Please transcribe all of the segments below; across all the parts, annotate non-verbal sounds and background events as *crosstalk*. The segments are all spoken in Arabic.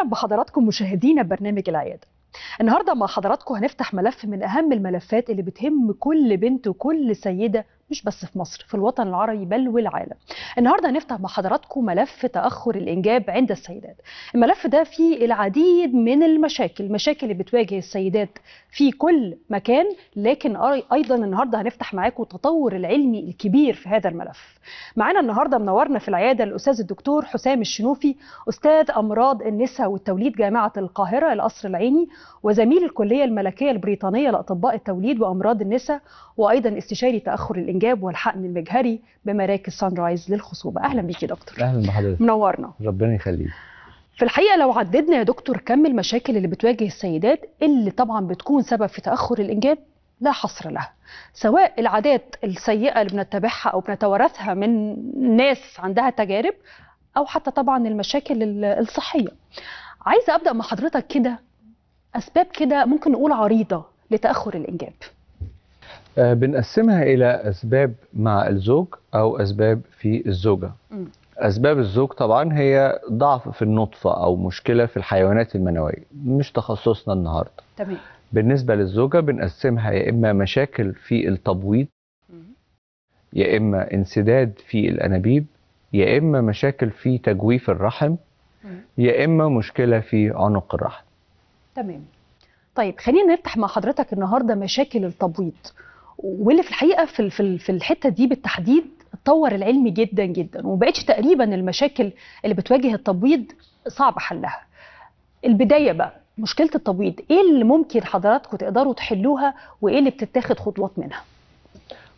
اهلا بحضراتكم مشاهدينا برنامج العياده النهارده مع حضراتكم هنفتح ملف من اهم الملفات اللي بتهم كل بنت وكل سيده مش بس في مصر في الوطن العربي بل والعالم النهارده هنفتح مع حضراتكم ملف تاخر الانجاب عند السيدات الملف ده فيه العديد من المشاكل المشاكل اللي بتواجه السيدات في كل مكان لكن ايضا النهارده هنفتح معاكم التطور العلمي الكبير في هذا الملف معانا النهارده منورنا في العياده الاستاذ الدكتور حسام الشنوفي استاذ امراض النساء والتوليد جامعه القاهره القصر العيني وزميل الكليه الملكيه البريطانيه لاطباء التوليد وامراض النساء وايضا استشاري تاخر الانجاب الانجاب والحقن المجهري بمراكز سان رايز للخصوبه اهلا يا دكتور اهلا بحضرتك منورنا ربنا يخليك في الحقيقه لو عددنا يا دكتور كم المشاكل اللي بتواجه السيدات اللي طبعا بتكون سبب في تاخر الانجاب لا حصر لها سواء العادات السيئه اللي بنتبعها او بنتوارثها من ناس عندها تجارب او حتى طبعا المشاكل الصحيه عايزه ابدا مع حضرتك كده اسباب كده ممكن نقول عريضه لتاخر الانجاب آه، بنقسمها إلى أسباب مع الزوج أو أسباب في الزوجة م. أسباب الزوج طبعا هي ضعف في النطفة أو مشكلة في الحيوانات المنوية مش تخصصنا النهاردة تمام بالنسبة للزوجة بنقسمها يا إما مشاكل في التبويض يا إما انسداد في الأنابيب يا إما مشاكل في تجويف الرحم يا إما مشكلة في عنق الرحم تمام طيب خلينا نفتح مع حضرتك النهاردة مشاكل التبويض واللي في الحقيقه في في الحته دي بالتحديد اتطور العلم جدا جدا ومبقتش تقريبا المشاكل اللي بتواجه التبويض صعب حلها البدايه بقى مشكله التبويض ايه اللي ممكن حضراتكم تقدروا تحلوها وايه اللي بتتاخد خطوات منها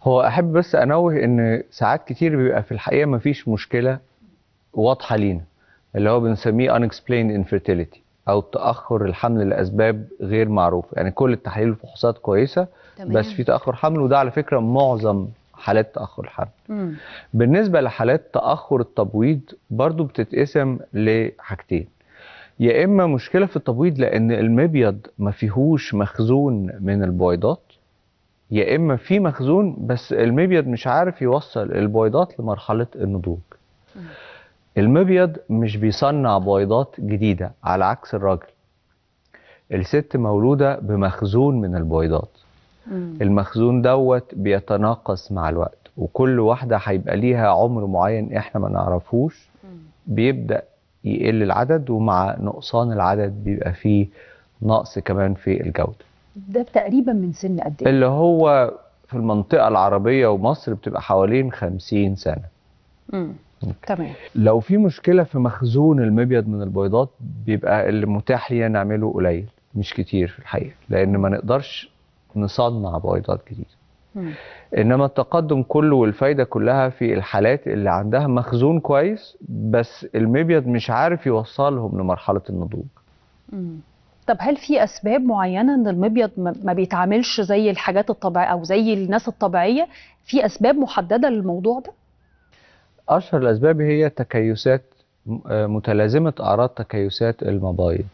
هو احب بس انوه ان ساعات كتير بيبقى في الحقيقه مفيش مشكله واضحه لينا اللي هو بنسميه unexplained infertility او تاخر الحمل لاسباب غير معروفه يعني كل التحاليل والفحوصات كويسه تمام. بس في تاخر حمل وده على فكره معظم حالات تاخر الحمل مم. بالنسبه لحالات تاخر التبويض برضو بتتقسم لحاجتين يا اما مشكله في التبويض لان المبيض ما فيهوش مخزون من البويضات يا اما في مخزون بس المبيض مش عارف يوصل البويضات لمرحله النضوج المبيض مش بيصنع بويضات جديده على عكس الراجل الست مولوده بمخزون من البويضات المخزون دوت بيتناقص مع الوقت وكل واحده هيبقى ليها عمر معين احنا ما نعرفوش بيبدا يقل العدد ومع نقصان العدد بيبقى فيه نقص كمان في الجوده ده تقريبا من سن قد ايه اللي هو في المنطقه العربيه ومصر بتبقى حوالين 50 سنه امم تمام لو في مشكله في مخزون المبيض من البيضات بيبقى اللي متاح لينا نعمله قليل مش كتير في الحقيقه لان ما نقدرش نصنع بيضات جديده انما التقدم كله والفايده كلها في الحالات اللي عندها مخزون كويس بس المبيض مش عارف يوصلهم لمرحله النضوج طب هل في اسباب معينه ان المبيض ما بيتعاملش زي الحاجات الطبيعيه او زي الناس الطبيعيه في اسباب محدده للموضوع ده اشهر الاسباب هي تكيسات آه، متلازمه اعراض تكيسات المبايض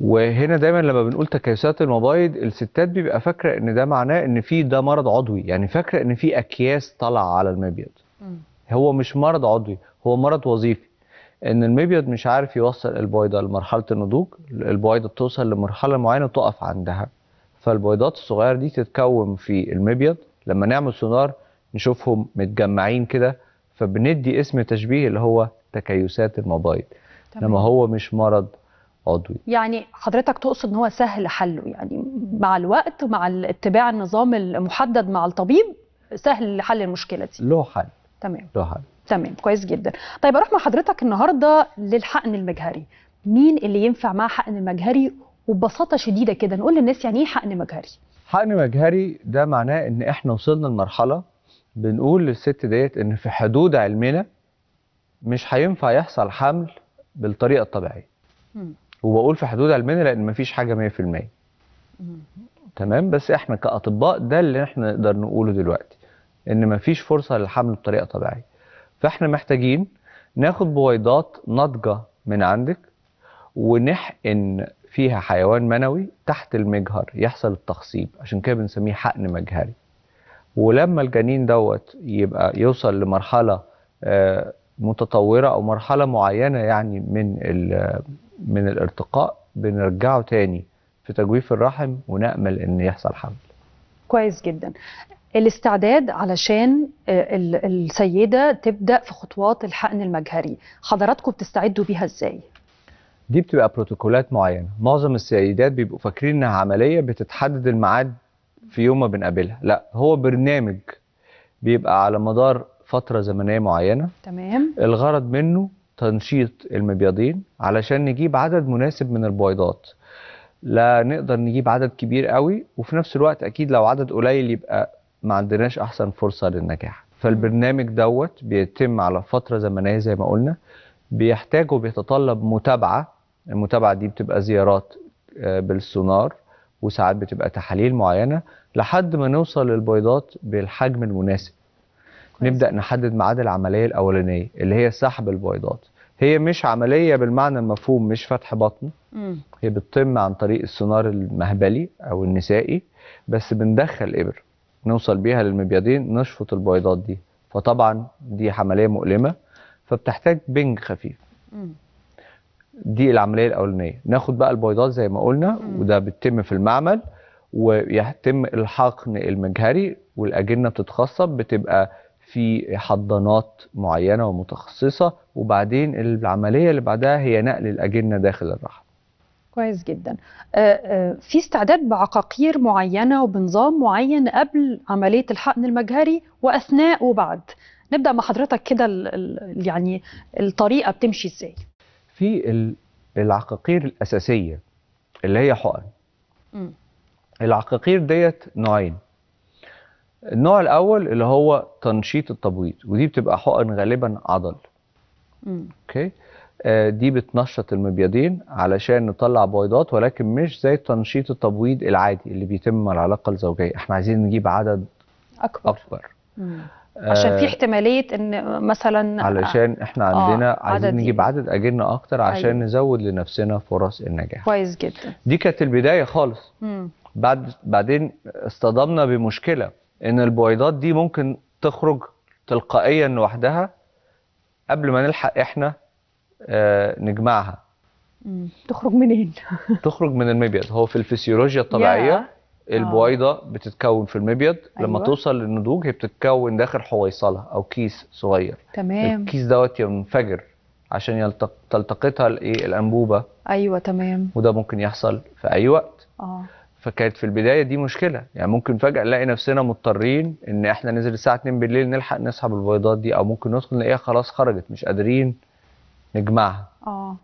وهنا دايما لما بنقول تكيسات المبايض الستات بيبقى فاكره ان ده معناه ان في ده مرض عضوي يعني فاكره ان في اكياس طالعه على المبيض هو مش مرض عضوي هو مرض وظيفي ان المبيض مش عارف يوصل البويضه لمرحله النضوج البويضه بتوصل لمرحله معينه تقف عندها فالبويضات الصغيره دي تتكون في المبيض لما نعمل سونار نشوفهم متجمعين كده فبندي اسم تشبيه اللي هو تكيسات المبايض انما هو مش مرض عضوي يعني حضرتك تقصد ان هو سهل حله يعني مع الوقت مع اتباع النظام المحدد مع الطبيب سهل حل المشكله دي له حل تمام له حل تمام كويس جدا طيب اروح مع حضرتك النهارده للحقن المجهري مين اللي ينفع مع حقن المجهري وببساطه شديده كده نقول للناس يعني ايه حقن مجهري حقن مجهري ده معناه ان احنا وصلنا لمرحله بنقول للست ديت ان في حدود علمنا مش هينفع يحصل حمل بالطريقه الطبيعيه وبقول في حدود علمنا لان مفيش حاجه 100% تمام بس احنا كاطباء ده اللي احنا نقدر نقوله دلوقتي ان مفيش فرصه للحمل بطريقه طبيعيه فاحنا محتاجين ناخد بويضات ناضجه من عندك ونحقن فيها حيوان منوي تحت المجهر يحصل التخصيب عشان كده بنسميه حقن مجهري ولما الجنين دوت يبقى يوصل لمرحله آه، متطوره او مرحله معينه يعني من من الارتقاء بنرجعه تاني في تجويف الرحم ونأمل ان يحصل حمل كويس جدا الاستعداد علشان آه، السيدة تبدأ في خطوات الحقن المجهري حضراتكم بتستعدوا بيها ازاي؟ دي بتبقى بروتوكولات معينة معظم السيدات بيبقوا فاكرين انها عملية بتتحدد الميعاد في يوم ما بنقابلها لا هو برنامج بيبقى على مدار فترة زمنية معينة تمام الغرض منه تنشيط المبيضين علشان نجيب عدد مناسب من البويضات لا نقدر نجيب عدد كبير قوي وفي نفس الوقت اكيد لو عدد قليل يبقى ما عندناش احسن فرصه للنجاح فالبرنامج دوت بيتم على فتره زمنيه زي ما قلنا بيحتاج وبيتطلب متابعه المتابعه دي بتبقى زيارات آه، بالسونار وساعات بتبقى تحاليل معينه لحد ما نوصل للبيضات بالحجم المناسب نبدا نحدد ميعاد العمليه الاولانيه اللي هي سحب البويضات هي مش عمليه بالمعنى المفهوم مش فتح بطن م. هي بتتم عن طريق السونار المهبلي او النسائي بس بندخل ابر نوصل بيها للمبيضين نشفط البويضات دي فطبعا دي عمليه مؤلمه فبتحتاج بنج خفيف م. دي العمليه الاولانيه ناخد بقى البيضات زي ما قلنا وده بيتم في المعمل ويتم الحقن المجهري والاجنه بتتخصب بتبقى في حضانات معينه ومتخصصه وبعدين العمليه اللي بعدها هي نقل الاجنه داخل الرحم كويس جدا آه، آه، في استعداد بعقاقير معينه وبنظام معين قبل عمليه الحقن المجهري واثناء وبعد نبدا مع حضرتك كده يعني الطريقه بتمشي ازاي في العقاقير الاساسيه اللي هي حقن العقاقير ديت نوعين النوع الاول اللي هو تنشيط التبويض ودي بتبقى حقن غالبا عضل اوكي آه، دي بتنشط المبيضين علشان نطلع بويضات ولكن مش زي تنشيط التبويض العادي اللي بيتم مع العلاقه الزوجيه احنا عايزين نجيب عدد اكبر اكبر آه، عشان في احتماليه ان مثلا علشان آه، احنا عندنا آه عايزين نجيب يعني. عدد اجنه اكتر أيوة. عشان أيوه. نزود لنفسنا فرص النجاح كويس جدا دي كانت البدايه خالص مم. بعد بعدين اصطدمنا بمشكله ان البويضات دي ممكن تخرج تلقائيا لوحدها قبل ما نلحق احنا آه، نجمعها تخرج منين *laughs* تخرج من المبيض هو في الفسيولوجيا الطبيعيه البويضه آه. بتتكون في المبيض أيوة. لما توصل للنضوج هي بتتكون داخل حويصله او كيس صغير تمام الكيس دوت ينفجر عشان تلتقطها الايه الانبوبه ايوه تمام وده ممكن يحصل في اي وقت اه فكانت في البدايه دي مشكله يعني ممكن فجاه نلاقي نفسنا مضطرين ان احنا ننزل الساعه 2 بالليل نلحق نسحب البيضات دي او ممكن ندخل نلاقيها خلاص خرجت مش قادرين نجمعها اه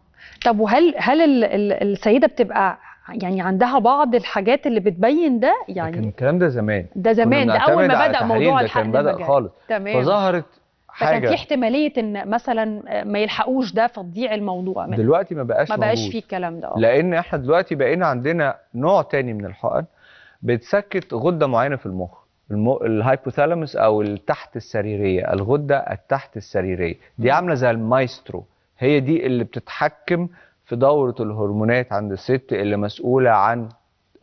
طب وهل هل ال ال السيده بتبقى يعني عندها بعض الحاجات اللي بتبين ده يعني لكن الكلام ده زمان ده زمان ده اول ما بدا موضوع الحق ده كان بدا خالص تمام. فظهرت فكان في احتماليه ان مثلا ما يلحقوش ده فتضيع الموضوع منه. دلوقتي ما بقاش ما بقاش فيه الكلام ده آه. لان احنا دلوقتي بقينا عندنا نوع تاني من الحقن بتسكت غده معينه في المخ الهايبوثالاموس او التحت السريريه الغده التحت السريريه دي عامله زي المايسترو هي دي اللي بتتحكم في دوره الهرمونات عند الست اللي مسؤوله عن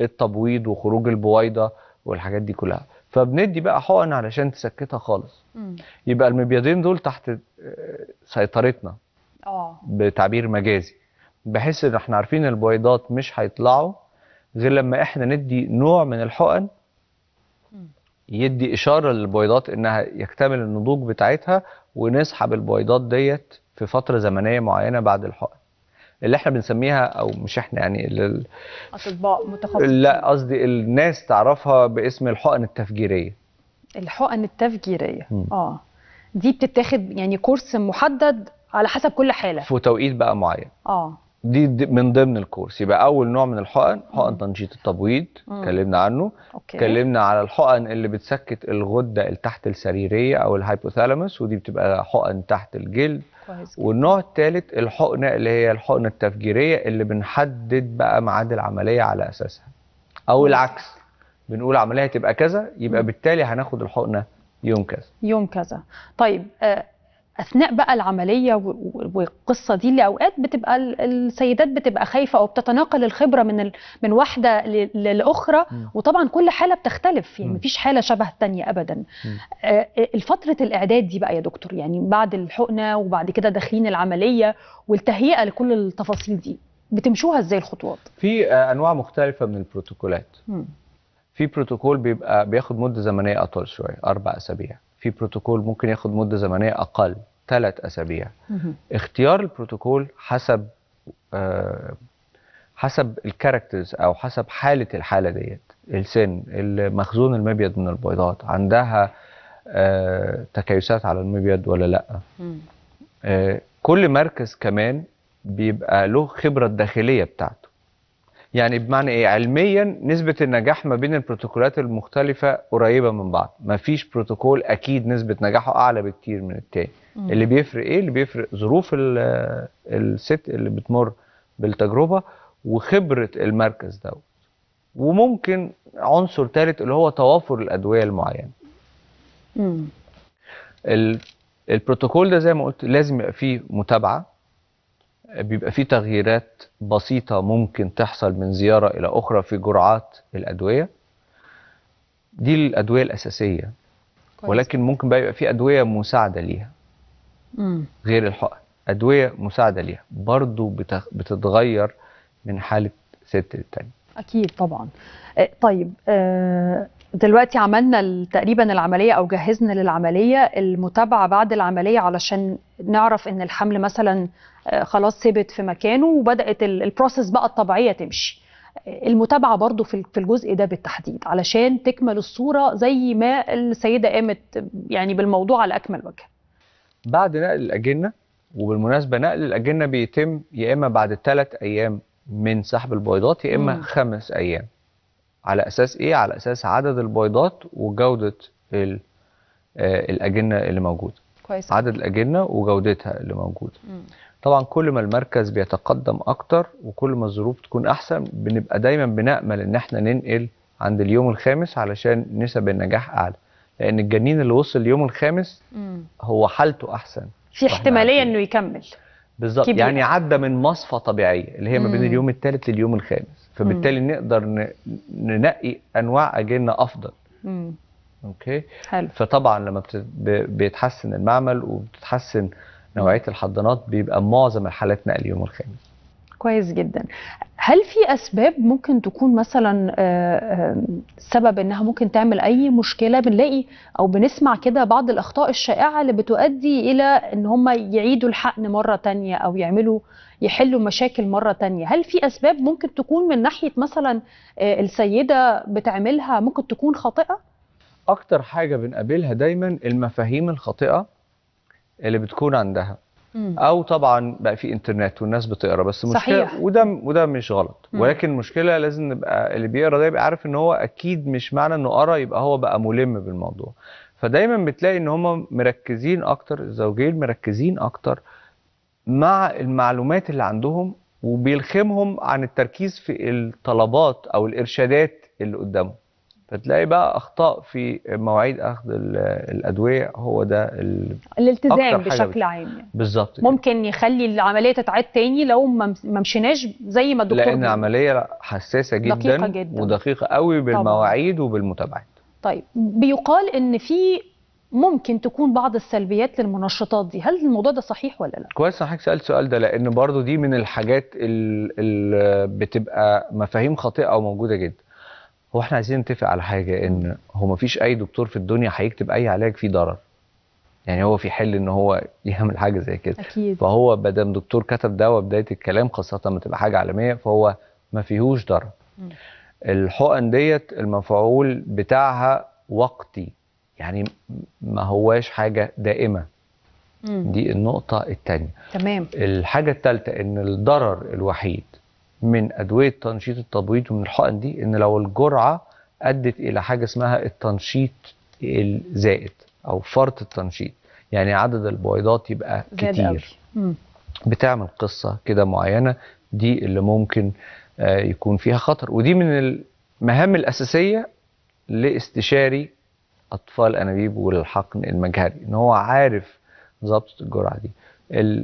التبويض وخروج البويضه والحاجات دي كلها فبندي بقى حقن علشان تسكتها خالص مم. يبقى المبيضين دول تحت آه، سيطرتنا اه بتعبير مجازي بحيث ان احنا عارفين البويضات مش هيطلعوا غير لما احنا ندي نوع من الحقن يدي اشاره للبويضات انها يكتمل النضوج بتاعتها ونسحب البويضات ديت في فتره زمنيه معينه بعد الحقن اللي احنا بنسميها او مش احنا يعني اطباء متخصصين لا قصدي الناس تعرفها باسم الحقن التفجيريه الحقن التفجيريه م. اه دي بتتاخد يعني كورس محدد على حسب كل حاله في توقيت بقى معين اه دي من ضمن الكورس يبقى اول نوع من الحقن حقن تنشيط التبويض اتكلمنا عنه اتكلمنا على الحقن اللي بتسكت الغده التحت السريريه او الهايبوثالاموس ودي بتبقى حقن تحت الجلد والنوع الثالث الحقنه اللي هي الحقنه التفجيريه اللي بنحدد بقى ميعاد العمليه على اساسها او العكس بنقول عمليه هتبقى كذا يبقى بالتالي هناخد الحقنه يوم كذا يوم كذا طيب آه اثناء بقى العمليه والقصه دي اللي اوقات بتبقى السيدات بتبقى خايفه او بتتناقل الخبره من ال... من واحده لاخرى وطبعا كل حاله بتختلف يعني مفيش حاله شبه الثانيه ابدا آه الفتره الاعداد دي بقى يا دكتور يعني بعد الحقنه وبعد كده داخلين العمليه والتهيئه لكل التفاصيل دي بتمشوها ازاي الخطوات في آه، انواع مختلفه من البروتوكولات م. في بروتوكول بيبقى بياخد مده زمنيه اطول شويه اربع اسابيع في بروتوكول ممكن ياخد مده زمنيه اقل ثلاث اسابيع اختيار البروتوكول حسب آه حسب الكاركترز او حسب حاله الحاله ديت السن المخزون المبيض من البيضات عندها آه تكيسات على المبيض ولا لا آه كل مركز كمان بيبقى له خبره الداخليه بتاعته يعني بمعنى ايه علميا نسبه النجاح ما بين البروتوكولات المختلفه قريبه من بعض ما فيش بروتوكول اكيد نسبه نجاحه اعلى بكتير من التاني مم. اللي بيفرق ايه اللي بيفرق ظروف الست اللي بتمر بالتجربه وخبره المركز دوت وممكن عنصر ثالث اللي هو توافر الادويه المعينه البروتوكول ده زي ما قلت لازم يبقى فيه متابعه بيبقى في تغييرات بسيطة ممكن تحصل من زيارة إلى أخرى في جرعات الأدوية دي الأدوية الأساسية كويس. ولكن ممكن بقى يبقى في أدوية مساعدة ليها مم. غير الحقن أدوية مساعدة ليها برضو بتتغير من حالة ست للتانية أكيد طبعا آه، طيب آه، دلوقتي عملنا تقريبا العملية أو جهزنا للعملية المتابعة بعد العملية علشان نعرف إن الحمل مثلا آه، خلاص ثبت في مكانه وبدات البروسيس بقى الطبيعيه تمشي آه، المتابعه برضو في الجزء ده بالتحديد علشان تكمل الصوره زي ما السيده قامت يعني بالموضوع على اكمل وجه بعد نقل الاجنه وبالمناسبه نقل الاجنه بيتم يا اما بعد ثلاث ايام من سحب البيضات يا اما خمس ايام على اساس ايه على اساس عدد البيضات وجوده ال آه، الاجنه اللي موجوده كويس. عدد الاجنه وجودتها اللي موجوده طبعا كل ما المركز بيتقدم اكتر وكل ما الظروف تكون احسن بنبقى دايما بنامل ان احنا ننقل عند اليوم الخامس علشان نسب النجاح اعلى لان الجنين اللي وصل اليوم الخامس هو حالته احسن في احتماليه انه يكمل بالظبط يعني عدى من مصفى طبيعيه اللي هي ما بين اليوم الثالث لليوم الخامس فبالتالي مم. نقدر ننقي انواع اجنه افضل مم. اوكي حلو. فطبعا لما بيتحسن المعمل وبتتحسن نوعيه الحضانات بيبقى معظم الحالات نقل يوم الخامس كويس جدا هل في اسباب ممكن تكون مثلا آه، آه، سبب انها ممكن تعمل اي مشكله بنلاقي او بنسمع كده بعض الاخطاء الشائعه اللي بتؤدي الى ان هم يعيدوا الحقن مره تانية او يعملوا يحلوا مشاكل مره تانية هل في اسباب ممكن تكون من ناحيه مثلا آه، السيده بتعملها ممكن تكون خاطئه اكتر حاجه بنقابلها دايما المفاهيم الخاطئه اللي بتكون عندها مم. او طبعا بقى في انترنت والناس بتقرا بس مشكله صحيح. وده وده مش غلط مم. ولكن المشكله لازم نبقى اللي بيقرا ده يبقى عارف ان هو اكيد مش معنى انه قرا يبقى هو بقى ملم بالموضوع فدايما بتلاقي ان هم مركزين اكتر الزوجين مركزين اكتر مع المعلومات اللي عندهم وبيلخمهم عن التركيز في الطلبات او الارشادات اللي قدامهم فتلاقي بقى اخطاء في مواعيد اخذ الادويه هو ده الالتزام بشكل عام يعني. بالظبط ممكن يخلي العمليه تتعاد تاني لو ما مشيناش زي ما الدكتور لان العمليه حساسه جدا, دقيقة جدا ودقيقه قوي بالمواعيد طبعا. وبالمتابعات طيب بيقال ان في ممكن تكون بعض السلبيات للمنشطات دي هل الموضوع ده صحيح ولا لا كويس حضرتك سالت السؤال ده لان برضو دي من الحاجات اللي بتبقى مفاهيم خاطئه وموجوده جدا هو احنا عايزين نتفق على حاجه ان هو ما فيش اي دكتور في الدنيا هيكتب اي علاج فيه ضرر يعني هو في حل ان هو *laughs* يعمل حاجه زي كده أكيد. فهو بدل دكتور كتب دواء بدايه الكلام خاصه لما تبقى حاجه عالميه فهو ما فيهوش ضرر الحقن ديت المفعول بتاعها وقتي يعني ما هواش حاجه دائمه مم. دي النقطه الثانيه تمام الحاجه الثالثه ان الضرر الوحيد من ادويه تنشيط التبويض ومن الحقن دي ان لو الجرعه ادت الى حاجه اسمها التنشيط الزائد او فرط التنشيط يعني عدد البويضات يبقى كتير بتعمل قصه كده معينه دي اللي ممكن آه، يكون فيها خطر ودي من المهام الاساسيه لاستشاري اطفال انابيب والحقن المجهري ان هو عارف ظبط الجرعه دي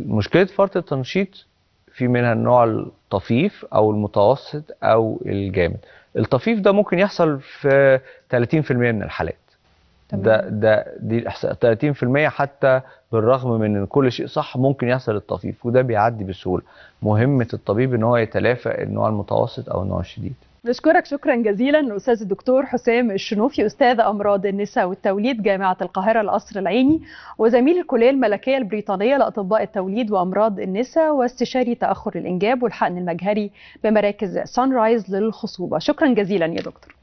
مشكله فرط التنشيط في منها النوع الطفيف او المتوسط او الجامد الطفيف ده ممكن يحصل في 30% من الحالات تمام. ده ده دي 30% حتى بالرغم من ان كل شيء صح ممكن يحصل الطفيف وده بيعدي بسهوله مهمه الطبيب ان هو يتلافى النوع المتوسط او النوع الشديد نشكرك شكرا جزيلا استاذ الدكتور حسام الشنوفي استاذ امراض النساء والتوليد جامعه القاهره القصر العيني وزميل الكليه الملكيه البريطانيه لاطباء التوليد وامراض النساء واستشاري تاخر الانجاب والحقن المجهري بمراكز سان رايز للخصوبه شكرا جزيلا يا دكتور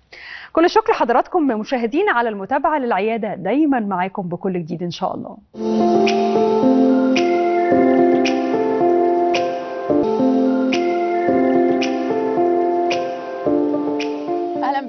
كل الشكر حضراتكم مشاهدين على المتابعه للعياده دايما معاكم بكل جديد ان شاء الله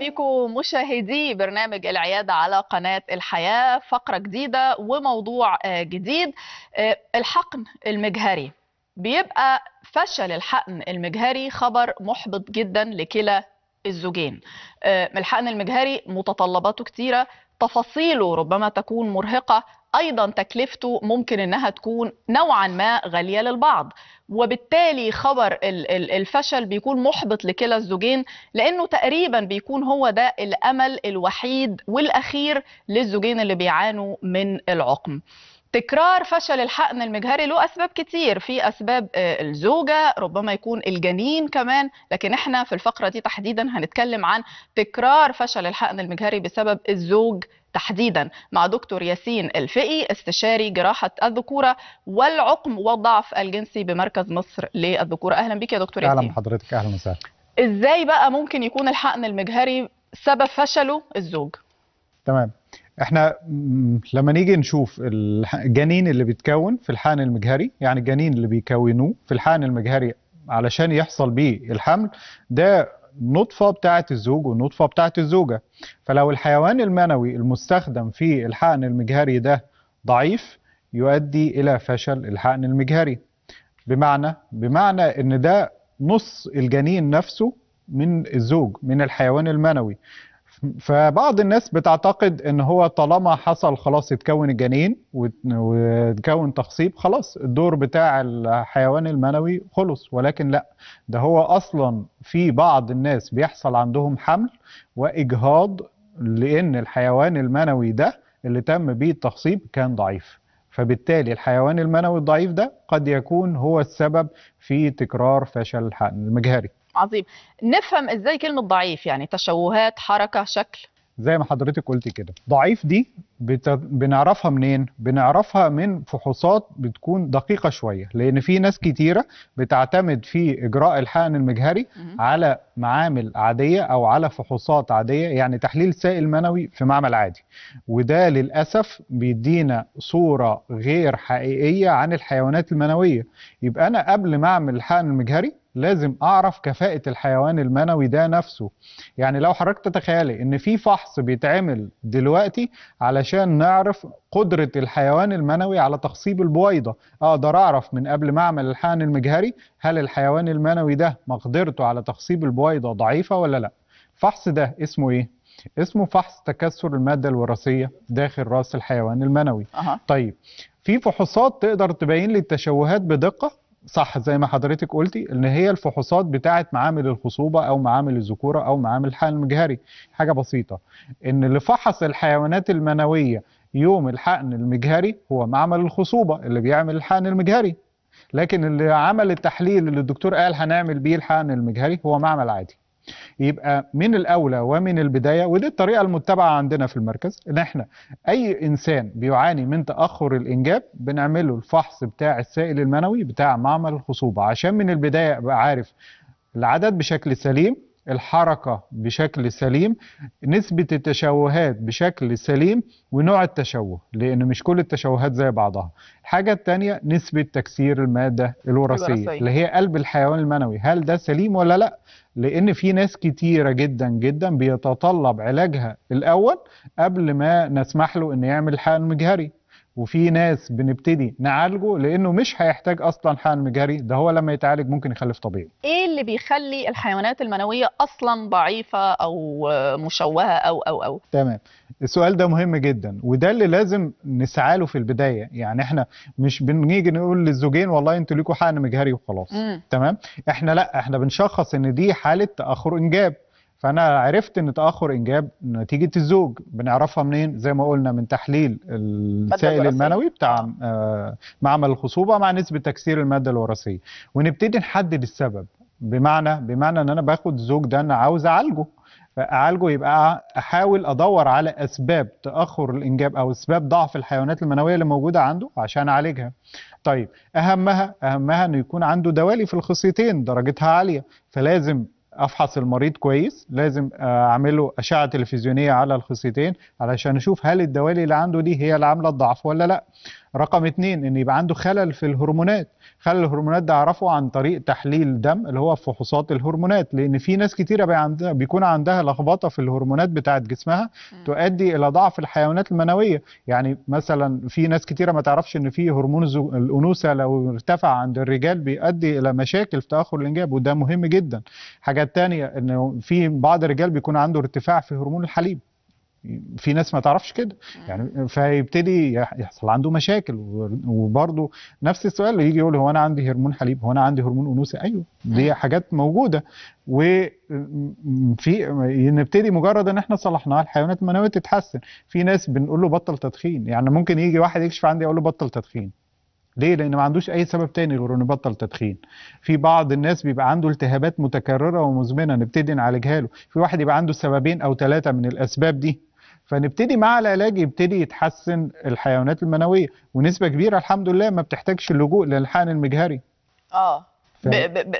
بكم مشاهدي برنامج العيادة على قناة الحياة فقرة جديدة وموضوع آه، جديد آه، الحقن المجهري بيبقى فشل الحقن المجهري خبر محبط جدا لكلا الزوجين آه، الحقن المجهري متطلباته كتيرة تفاصيله ربما تكون مرهقة أيضا تكلفته ممكن أنها تكون نوعا ما غالية للبعض وبالتالي خبر الفشل بيكون محبط لكلا الزوجين لأنه تقريبا بيكون هو ده الأمل الوحيد والأخير للزوجين اللي بيعانوا من العقم تكرار فشل الحقن المجهري له اسباب كتير في اسباب آه، الزوجه ربما يكون الجنين كمان لكن احنا في الفقره دي تحديدا هنتكلم عن تكرار فشل الحقن المجهري بسبب الزوج تحديدا مع دكتور ياسين الفقي استشاري جراحه الذكوره والعقم والضعف الجنسي بمركز مصر للذكوره اهلا بك يا دكتور ياسين اهلا بحضرتك اهلا وسهلا ازاي بقى ممكن يكون الحقن المجهري سبب فشله الزوج تمام احنا لما نيجي نشوف الجنين اللي بيتكون في الحقن المجهري يعني الجنين اللي بيكونوه في الحقن المجهري علشان يحصل بيه الحمل ده نطفة بتاعة الزوج ونطفة بتاعة الزوجة فلو الحيوان المنوي المستخدم في الحقن المجهري ده ضعيف يؤدي إلى فشل الحقن المجهري بمعنى بمعنى إن ده نص الجنين نفسه من الزوج من الحيوان المنوي فبعض الناس بتعتقد ان هو طالما حصل خلاص اتكون الجنين واتكون تخصيب خلاص الدور بتاع الحيوان المنوي خلص ولكن لا ده هو اصلا في بعض الناس بيحصل عندهم حمل واجهاض لان الحيوان المنوي ده اللي تم بيه التخصيب كان ضعيف فبالتالي الحيوان المنوي الضعيف ده قد يكون هو السبب في تكرار فشل الحمل المجهري عظيم نفهم ازاي كلمه ضعيف يعني تشوهات حركه شكل زي ما حضرتك قلتي كده ضعيف دي بت... بنعرفها منين بنعرفها من فحوصات بتكون دقيقه شويه لان في ناس كتيره بتعتمد في اجراء الحقن المجهري على معامل عاديه او على فحوصات عاديه يعني تحليل سائل منوي في معمل عادي وده للاسف بيدينا صوره غير حقيقيه عن الحيوانات المنويه يبقى انا قبل ما اعمل الحقن المجهري لازم اعرف كفاءه الحيوان المنوي ده نفسه يعني لو حضرتك تتخيلي ان في فحص بيتعمل دلوقتي علشان نعرف قدره الحيوان المنوي على تخصيب البويضه اقدر اعرف من قبل ما اعمل الحقن المجهري هل الحيوان المنوي ده مقدرته على تخصيب البويضه ضعيفه ولا لا الفحص ده اسمه ايه اسمه فحص تكسر الماده الوراثيه داخل راس الحيوان المنوي أه. طيب في فحوصات تقدر تبين لي التشوهات بدقه صح زي ما حضرتك قلتي ان هي الفحوصات بتاعه معامل الخصوبه او معامل الذكوره او معامل الحقن المجهري حاجه بسيطه ان اللي فحص الحيوانات المنويه يوم الحقن المجهري هو معمل الخصوبه اللي بيعمل الحقن المجهري لكن اللي عمل التحليل اللي الدكتور قال هنعمل بيه الحقن المجهري هو معمل عادي يبقى من الاولى ومن البدايه ودي الطريقه المتبعه عندنا في المركز ان احنا اي انسان بيعاني من تاخر الانجاب بنعمل له الفحص بتاع السائل المنوي بتاع معمل الخصوبه عشان من البدايه ابقى عارف العدد بشكل سليم الحركة بشكل سليم نسبة التشوهات بشكل سليم ونوع التشوه لأن مش كل التشوهات زي بعضها الحاجة الثانية نسبة تكسير المادة الوراثية اللي هي قلب الحيوان المنوي هل ده سليم ولا لا لأن في ناس كتيرة جدا جدا بيتطلب علاجها الأول قبل ما نسمح له أن يعمل حقن مجهري وفي ناس بنبتدي نعالجه لانه مش هيحتاج اصلا حقن مجهري ده هو لما يتعالج ممكن يخلف طبيعي ايه اللي بيخلي الحيوانات المنويه اصلا ضعيفه او مشوهه او او او تمام السؤال ده مهم جدا وده اللي لازم نسعى له في البدايه يعني احنا مش بنيجي نقول للزوجين والله انتوا ليكوا حقن مجهري وخلاص مم. تمام احنا لا احنا بنشخص ان دي حاله تاخر انجاب فانا عرفت ان تاخر انجاب نتيجه الزوج بنعرفها منين زي ما قلنا من تحليل السائل المنوي بتاع آه، معمل الخصوبه مع نسبه تكسير الماده الوراثيه ونبتدي نحدد السبب بمعنى بمعنى ان انا باخد الزوج ده انا عاوز اعالجه فاعالجه يبقى احاول ادور على اسباب تاخر الانجاب او اسباب ضعف الحيوانات المنويه اللي موجوده عنده عشان اعالجها طيب اهمها اهمها انه يكون عنده دوالي في الخصيتين درجتها عاليه فلازم افحص المريض كويس لازم آه، اعمله اشعه تلفزيونيه على الخصيتين علشان اشوف هل الدوالي اللي عنده دي هي اللي عامله الضعف ولا لا رقم اتنين ان يبقى عنده خلل في الهرمونات خلي الهرمونات ده اعرفه عن طريق تحليل دم اللي هو فحوصات الهرمونات لان في ناس كتيره بيكون عندها لخبطه في الهرمونات بتاعه جسمها تؤدي الى ضعف الحيوانات المنويه يعني مثلا في ناس كتيره ما تعرفش ان في هرمون الانوثه لو ارتفع عند الرجال بيؤدي الى مشاكل في تاخر الانجاب وده مهم جدا حاجه تانية ان في بعض الرجال بيكون عنده ارتفاع في هرمون الحليب في ناس ما تعرفش كده يعني فيبتدي يحصل عنده مشاكل وبرده نفس السؤال يجي يقول هو انا عندي هرمون حليب هو انا عندي هرمون انوثه ايوه دي حاجات موجوده وفي نبتدي مجرد ان احنا صلحناها الحيوانات المنويه تتحسن في ناس بنقول له بطل تدخين يعني ممكن يجي واحد يكشف عندي اقول له بطل تدخين ليه؟ لأن ما عندوش أي سبب تاني غير إنه يبطل تدخين. في بعض الناس بيبقى عنده التهابات متكررة ومزمنة نبتدي نعالجها له، في واحد يبقى عنده سببين أو ثلاثة من الأسباب دي فنبتدي مع العلاج يبتدي يتحسن الحيوانات المنويه ونسبه كبيره الحمد لله ما بتحتاجش اللجوء للحقن المجهري اه ف...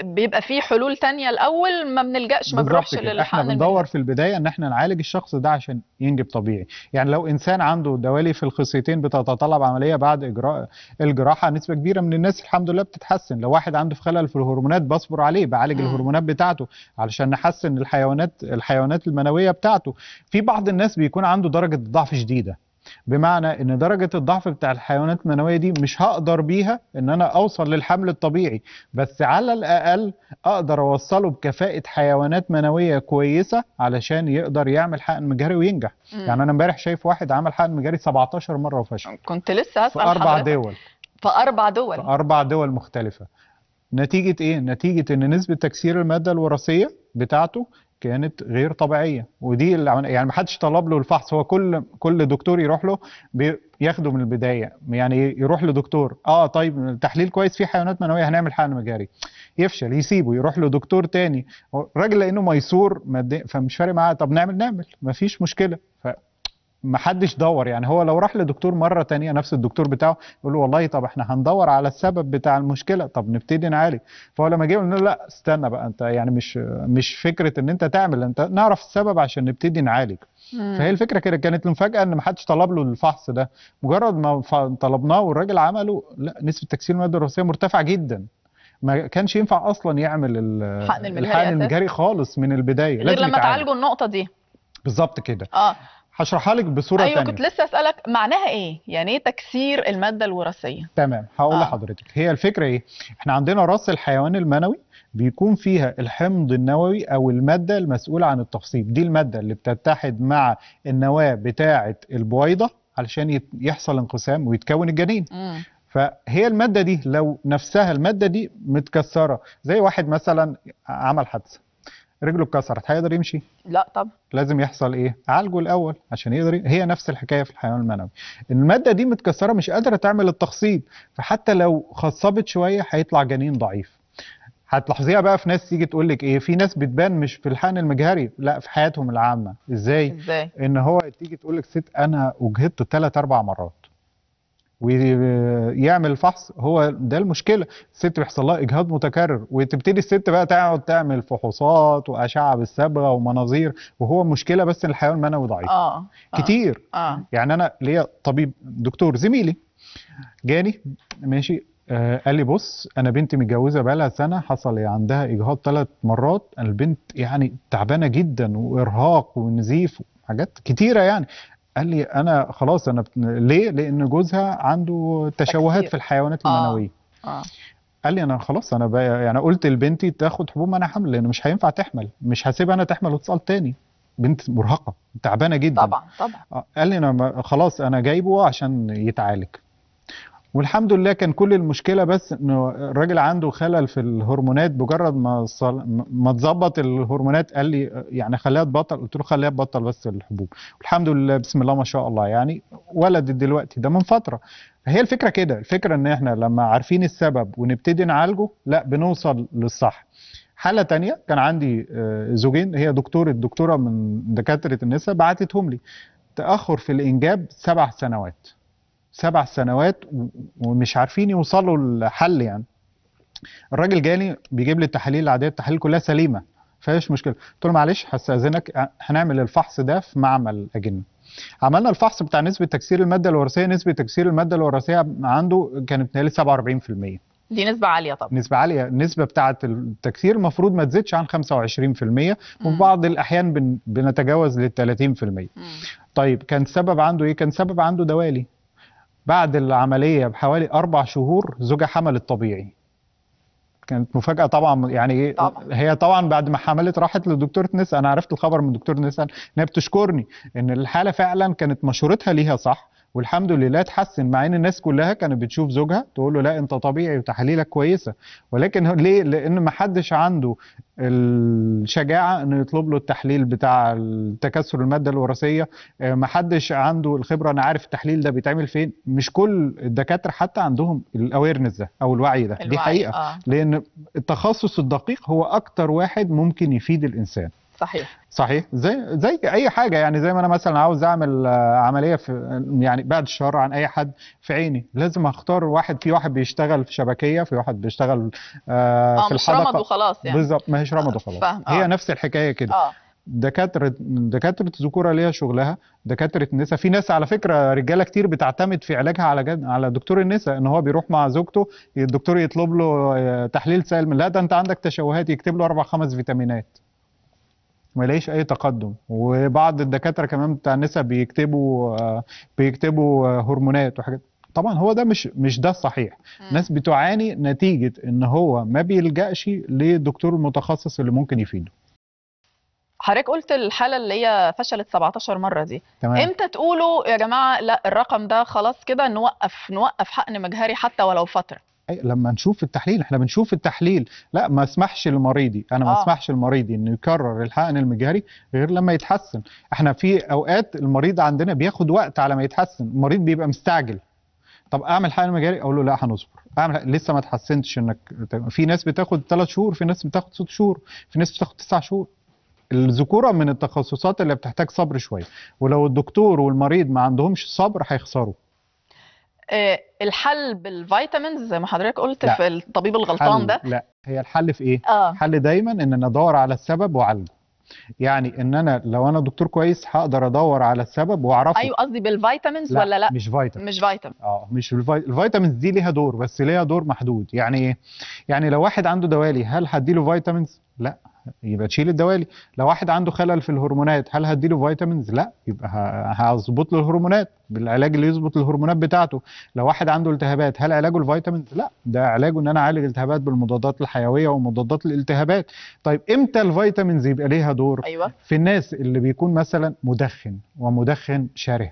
بيبقى في حلول تانية الاول ما بنلجاش ما بنروحش للحقن احنا بندور في البدايه ان احنا نعالج الشخص ده عشان ينجب طبيعي يعني لو انسان عنده دوالي في الخصيتين بتتطلب عمليه بعد اجراء الجراحه نسبه كبيره من الناس الحمد لله بتتحسن لو واحد عنده في خلل في الهرمونات بصبر عليه بعالج م. الهرمونات بتاعته علشان نحسن الحيوانات الحيوانات المنويه بتاعته في بعض الناس بيكون عنده درجه ضعف شديده بمعنى ان درجه الضعف بتاع الحيوانات المنويه دي مش هقدر بيها ان انا اوصل للحمل الطبيعي بس على الاقل اقدر اوصله بكفاءه حيوانات منويه كويسه علشان يقدر يعمل حقن مجاري وينجح م. يعني انا امبارح شايف واحد عمل حقن مجاري 17 مره وفشل كنت لسه هسال في اربع حضرتك. دول في اربع دول في اربع دول مختلفه نتيجه ايه نتيجه ان نسبه تكسير الماده الوراثيه بتاعته كانت غير طبيعيه ودي اللي يعني ما حدش طلب له الفحص هو كل كل دكتور يروح له بياخده من البدايه يعني يروح لدكتور اه طيب التحليل كويس في حيوانات منويه هنعمل حقن مجاري يفشل يسيبه يروح لدكتور تاني الراجل لانه ميسور فمش فارق معاه طب نعمل نعمل مفيش مشكله ما حدش دور يعني هو لو راح لدكتور مره تانية نفس الدكتور بتاعه يقول له والله طب احنا هندور على السبب بتاع المشكله طب نبتدي نعالج فهو لما جه قلنا لا استنى بقى انت يعني مش مش فكره ان انت تعمل انت نعرف السبب عشان نبتدي نعالج فهي الفكره كده كانت المفاجاه ان ما حدش طلب له الفحص ده مجرد ما طلبناه والراجل عمله لا نسبه تكسير الماده الوراثيه مرتفعه جدا ما كانش ينفع اصلا يعمل الحقن المجهري, الحقن المجهري خالص من البدايه غير لما تعالجوا النقطه دي بالظبط كده اه هشرحها لك بصوره أيوة تانية كنت لسه اسالك معناها ايه يعني ايه تكسير الماده الوراثيه تمام هقول آه. لحضرتك هي الفكره ايه احنا عندنا راس الحيوان المنوي بيكون فيها الحمض النووي او الماده المسؤوله عن التخصيب دي الماده اللي بتتحد مع النواه بتاعه البويضه علشان يحصل انقسام ويتكون الجنين م. فهي الماده دي لو نفسها الماده دي متكسره زي واحد مثلا عمل حادثه رجله اتكسرت هيقدر يمشي لا طبعا لازم يحصل ايه عالجه الاول عشان يقدر هي نفس الحكايه في الحيوان المنوي الماده دي متكسره مش قادره تعمل التخصيب فحتى لو خصبت شويه هيطلع جنين ضعيف هتلاحظيها بقى في ناس تيجي تقول لك ايه في ناس بتبان مش في الحقن المجهري لا في حياتهم العامه ازاي, إزاي؟ ان هو تيجي تقول لك ست انا اجهضت ثلاث اربع مرات ويعمل فحص هو ده المشكله الست بيحصل لها اجهاض متكرر وتبتدي الست بقى تقعد تعمل فحوصات واشعه بالصبغه ومناظير وهو مشكله بس الحيوان المنوي ضعيف آه،, آه. كتير آه. يعني انا ليا طبيب دكتور زميلي جاني ماشي آه قال لي بص انا بنتي متجوزه بقى لها سنه حصل إيه؟ عندها اجهاض ثلاث مرات البنت يعني تعبانه جدا وارهاق ونزيف حاجات كتيره يعني قال لي انا خلاص انا بت... ليه لان جوزها عنده تشوهات تكتير. في الحيوانات المنويه آه. آه. قال لي انا خلاص انا بقى يعني قلت لبنتي تاخد حبوب انا حمل لان مش هينفع تحمل مش هسيبها انا تحمل وتسال تاني بنت مرهقه تعبانه جدا طبعا طبعا آه، قال لي انا خلاص انا جايبه عشان يتعالج والحمد لله كان كل المشكله بس انه الراجل عنده خلل في الهرمونات مجرد ما صل... ما تظبط الهرمونات قال لي يعني خليها تبطل قلت له خليها تبطل بس الحبوب والحمد لله بسم الله ما شاء الله يعني ولدت دلوقتي ده من فتره هي الفكره كده الفكره ان احنا لما عارفين السبب ونبتدي نعالجه لا بنوصل للصح حالة تانية كان عندي آه، زوجين هي دكتورة دكتورة من دكاترة النساء بعتتهم لي تأخر في الإنجاب سبع سنوات سبع سنوات ومش عارفين يوصلوا لحل يعني الراجل جالي بيجيب لي التحاليل العاديه التحاليل كلها سليمه فيش مشكله قلت له معلش هستاذنك هنعمل الفحص ده في معمل اجنه عملنا الفحص بتاع نسبه تكسير الماده الوراثيه نسبه تكسير الماده الوراثيه عنده كانت بتهيألي 47% دي نسبة عالية طبعا نسبة عالية النسبة بتاعة التكسير المفروض ما تزيدش عن 25% وفي بعض الأحيان بن... بنتجاوز لل 30% طيب كان سبب عنده إيه؟ كان سبب عنده دوالي بعد العملية بحوالي أربع شهور زوجها حمل الطبيعي كانت مفاجأة طبعا يعني إيه، طبعا. هي طبعا بعد ما حملت راحت لدكتورة نسا أنا عرفت الخبر من دكتور نسا إنها بتشكرني إن الحالة فعلا كانت مشورتها ليها صح والحمد لله اتحسن مع ان الناس كلها كانت بتشوف زوجها تقول له لا انت طبيعي وتحاليلك كويسه ولكن ليه لان ما حدش عنده الشجاعه انه يطلب له التحليل بتاع تكسر الماده الوراثيه آه، ما حدش عنده الخبره انا عارف التحليل ده بيتعمل فين مش كل الدكاتره حتى عندهم الاويرنس ده او الوعي ده الوعي. دي حقيقه آه. لان التخصص الدقيق هو اكتر واحد ممكن يفيد الانسان صحيح صحيح زي زي اي حاجه يعني زي ما انا مثلا عاوز اعمل آه، عمليه في يعني بعد الشهر عن اي حد في عيني لازم اختار واحد في واحد بيشتغل في شبكيه في واحد بيشتغل آه, آه، في مش الحلقه مش رمض وخلاص يعني بالظبط ما هيش آه، رمض وخلاص آه هي نفس الحكايه كده آه. دكاتره دكاتره الذكوره ليها شغلها دكاتره النساء في ناس على فكره رجاله كتير بتعتمد في علاجها على جد... على دكتور النساء ان هو بيروح مع زوجته الدكتور يطلب له تحليل سالم، لا ده انت عندك تشوهات يكتب له اربع خمس فيتامينات ما يلاقيش اي تقدم وبعض الدكاتره كمان بتاع النساء بيكتبوا آه، بيكتبوا آه، هرمونات وحاجات طبعا هو ده مش مش ده الصحيح ناس بتعاني نتيجه ان هو ما بيلجاش للدكتور المتخصص اللي ممكن يفيده حضرتك قلت الحاله اللي هي فشلت 17 مره دي تمام. امتى تقولوا يا جماعه لا الرقم ده خلاص كده نوقف نوقف حقن مجهري حتى ولو فتره لما نشوف التحليل احنا بنشوف التحليل لا ما اسمحش لمريضي انا ما آه. اسمحش لمريضي انه يكرر الحقن المجهري غير لما يتحسن احنا في اوقات المريض عندنا بياخد وقت على ما يتحسن المريض بيبقى مستعجل طب اعمل حقن مجهري اقول له لا هنصبر اعمل لسه ما تحسنتش انك في ناس بتاخد 3 شهور في ناس بتاخد 6 شهور في ناس بتاخد 9 شهور الذكوره من التخصصات اللي بتحتاج صبر شويه ولو الدكتور والمريض ما عندهمش صبر هيخسروا آه، الحل بالفيتامينز زي ما حضرتك قلت لا. في الطبيب الغلطان ده لا هي الحل في ايه آه. الحل دايما ان انا ادور على السبب واعالجه يعني ان انا لو انا دكتور كويس هقدر ادور على السبب واعرفه ايوه قصدي بالفيتامينز لا ولا لا مش فيتامين مش فيتامين اه مش الفيتامينز دي ليها دور بس ليها دور محدود يعني ايه يعني لو واحد عنده دوالي هل هديله فيتامينز لا يبقى تشيل الدوالي لو واحد عنده خلل في الهرمونات هل هديله فيتامينز لا يبقى هظبط له الهرمونات بالعلاج اللي يظبط الهرمونات بتاعته لو واحد عنده التهابات هل علاجه الفيتامينز لا ده علاجه ان انا اعالج التهابات بالمضادات الحيويه ومضادات الالتهابات طيب امتى الفيتامينز يبقى ليها دور أيوة. في الناس اللي بيكون مثلا مدخن ومدخن شره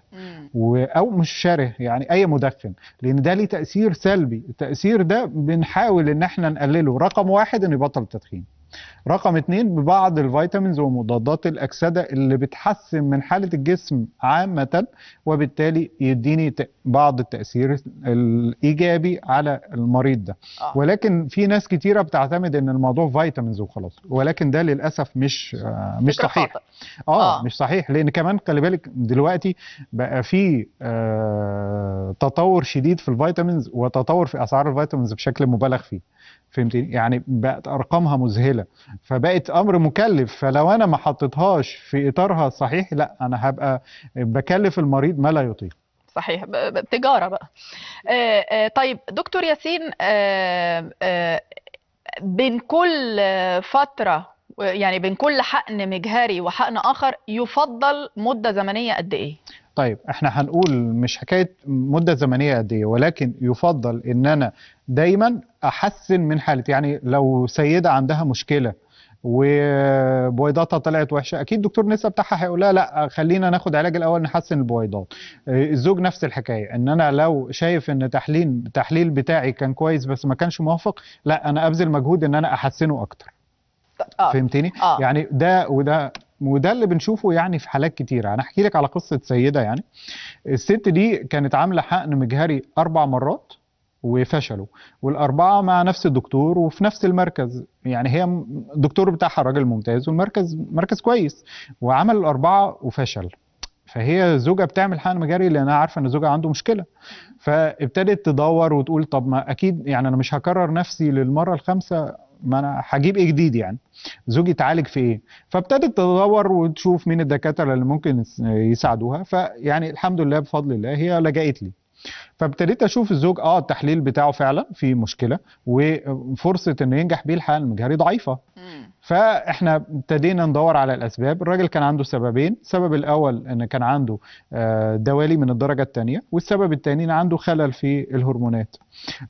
و... او مش شره يعني اي مدخن لان ده ليه تاثير سلبي التاثير ده بنحاول ان احنا نقلله رقم واحد ان يبطل التدخين رقم اتنين ببعض الفيتامينز ومضادات الأكسدة اللي بتحسن من حالة الجسم عامة وبالتالي يديني بعض التأثير الإيجابي على المريض ده آه. ولكن في ناس كتيرة بتعتمد ان الموضوع فيتامينز وخلاص ولكن ده للأسف مش آه، مش صحيح آه،, آه, مش صحيح لأن كمان خلي بالك دلوقتي بقى في تطور شديد في الفيتامينز وتطور في أسعار الفيتامينز بشكل مبالغ فيه فهمتني يعني بقت ارقامها مذهله فبقت امر مكلف فلو انا ما حطيتهاش في اطارها الصحيح لا انا هبقى بكلف المريض ما لا يطيق صحيح تجاره بقى آه، آه، طيب دكتور ياسين آه، بين كل فتره يعني بين كل حقن مجهري وحقن اخر يفضل مده زمنيه قد ايه طيب احنا هنقول مش حكايه مده زمنيه قد ايه ولكن يفضل ان انا دايما احسن من حالتي يعني لو سيده عندها مشكله وبويضاتها طلعت وحشه اكيد دكتور نسا بتاعها هيقول لها لا خلينا ناخد علاج الاول نحسن البويضات الزوج نفس الحكايه ان انا لو شايف ان تحليل التحليل بتاعي كان كويس بس ما كانش موافق لا انا ابذل مجهود ان انا احسنه اكتر آه. فهمتني آه. يعني ده وده وده اللي بنشوفه يعني في حالات كتيرة يعني انا احكي لك على قصة سيدة يعني الست دي كانت عاملة حقن مجهري اربع مرات وفشلوا والاربعه مع نفس الدكتور وفي نفس المركز يعني هي الدكتور بتاعها راجل ممتاز والمركز مركز كويس وعمل الاربعه وفشل فهي زوجة بتعمل حقن مجاري لانها عارفه ان زوجها عنده مشكله فابتدت تدور وتقول طب ما اكيد يعني انا مش هكرر نفسي للمره الخامسه ما انا هجيب ايه جديد يعني زوجي اتعالج في ايه فابتدت تدور وتشوف مين الدكاتره اللي ممكن يساعدوها فيعني الحمد لله بفضل الله هي لجأت لي فابتديت اشوف الزوج اه التحليل بتاعه فعلا في مشكله وفرصه انه ينجح بيه الحقن المجهري ضعيفه فاحنا ابتدينا ندور على الاسباب الراجل كان عنده سببين السبب الاول ان كان عنده آه، دوالي من الدرجه الثانيه والسبب الثاني ان عنده خلل في الهرمونات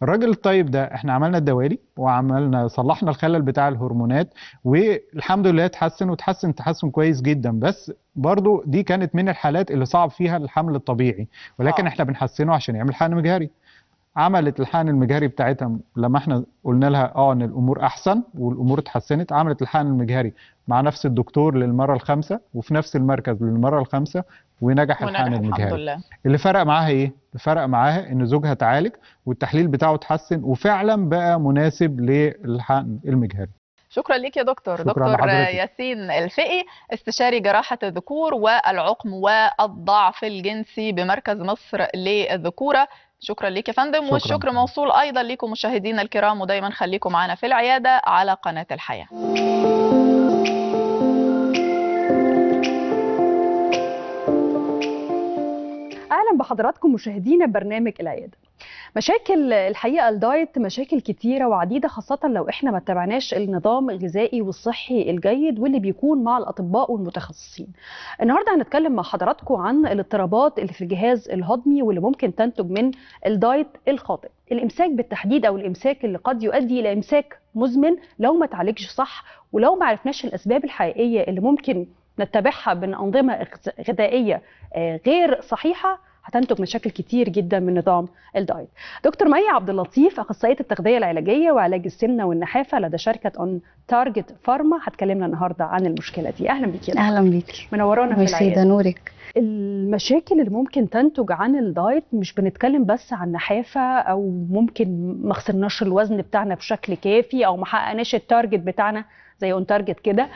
الراجل الطيب ده احنا عملنا الدوالي وعملنا صلحنا الخلل بتاع الهرمونات والحمد لله اتحسن وتحسن تحسن كويس جدا بس برضو دي كانت من الحالات اللي صعب فيها الحمل الطبيعي ولكن آه. احنا بنحسنه عشان يعمل الحان مجهري عملت الحان المجهري بتاعتها لما احنا قلنا لها اه ان الامور احسن والامور اتحسنت عملت الحان المجهري مع نفس الدكتور للمره الخامسه وفي نفس المركز للمره الخامسه ونجح الحان المجهري الحمد لله. اللي فرق معاها ايه اللي فرق معاها ان زوجها تعالج والتحليل بتاعه اتحسن وفعلا بقى مناسب للحقن المجهري شكرا لك يا دكتور شكرا دكتور لحضرتك. ياسين الفقي استشاري جراحة الذكور والعقم والضعف الجنسي بمركز مصر للذكورة شكرا لك يا فندم شكرا. والشكر موصول أيضا لكم مشاهدينا الكرام ودايما خليكم معنا في العيادة على قناة الحياة اهلا بحضراتكم مشاهدينا برنامج العياده مشاكل الحقيقه الدايت مشاكل كتيره وعديده خاصه لو احنا ما اتبعناش النظام الغذائي والصحي الجيد واللي بيكون مع الاطباء والمتخصصين. النهارده هنتكلم مع حضراتكم عن الاضطرابات اللي في الجهاز الهضمي واللي ممكن تنتج من الدايت الخاطئ. الامساك بالتحديد او الامساك اللي قد يؤدي الى امساك مزمن لو ما تعالجش صح ولو ما عرفناش الاسباب الحقيقيه اللي ممكن نتبعها من انظمه غذائيه آه، غير صحيحه هتنتج مشاكل كتير جدا من نظام الدايت دكتور مي عبد اللطيف اخصائيه التغذيه العلاجيه وعلاج السمنه والنحافه لدى شركه اون تارجت فارما هتكلمنا النهارده عن المشكله دي اهلا بيكي اهلا بيكي منورانا في العياده ميرسي نورك المشاكل اللي ممكن تنتج عن الدايت مش بنتكلم بس عن نحافه او ممكن ما خسرناش الوزن بتاعنا بشكل كافي او ما حققناش التارجت بتاعنا زي اون تارجت كده *laughs*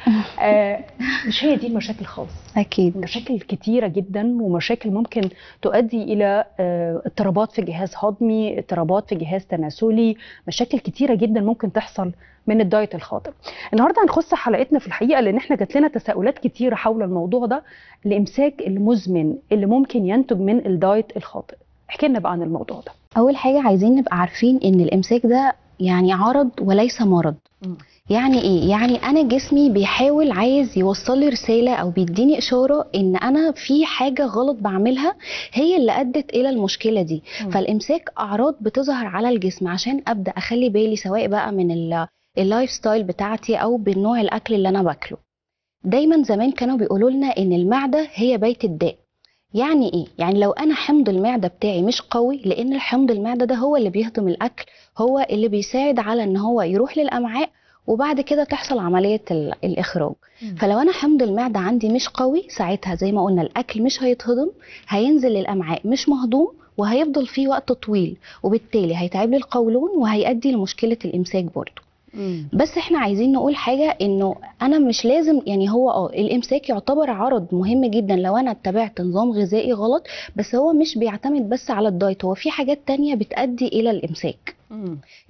آه، مش هي دي المشاكل خالص اكيد مشاكل كتيره جدا ومشاكل ممكن تؤدي الى آه، اضطرابات في جهاز هضمي اضطرابات في جهاز تناسلي مشاكل كتيره جدا ممكن تحصل من الدايت الخاطئ النهارده هنخص حلقتنا في الحقيقه لان احنا جات لنا تساؤلات كتيره حول الموضوع ده الامساك المزمن اللي ممكن ينتج من الدايت الخاطئ احكي لنا بقى عن الموضوع ده اول حاجه عايزين نبقى عارفين ان الامساك ده يعني عرض وليس مرض يعني ايه يعني انا جسمي بيحاول عايز يوصل لي رساله او بيديني اشاره ان انا في حاجه غلط بعملها هي اللي ادت الى المشكله دي مم. فالامساك اعراض بتظهر على الجسم عشان ابدا اخلي بالي سواء بقى من اللايف ستايل بتاعتي او بالنوع الاكل اللي انا باكله دايما زمان كانوا بيقولوا لنا ان المعده هي بيت الداء يعني ايه يعني لو انا حمض المعده بتاعي مش قوي لان الحمض المعده ده هو اللي بيهضم الاكل هو اللي بيساعد على ان هو يروح للامعاء وبعد كده تحصل عمليه الاخراج مم. فلو انا حمض المعده عندي مش قوي ساعتها زي ما قلنا الاكل مش هيتهضم هينزل للامعاء مش مهضوم وهيفضل فيه وقت طويل وبالتالي هيتعب لي القولون وهيؤدي لمشكله الامساك برضه بس احنا عايزين نقول حاجه انه انا مش لازم يعني هو اه الامساك يعتبر عرض مهم جدا لو انا اتبعت نظام غذائي غلط بس هو مش بيعتمد بس على الدايت هو في حاجات تانية بتؤدي الى الامساك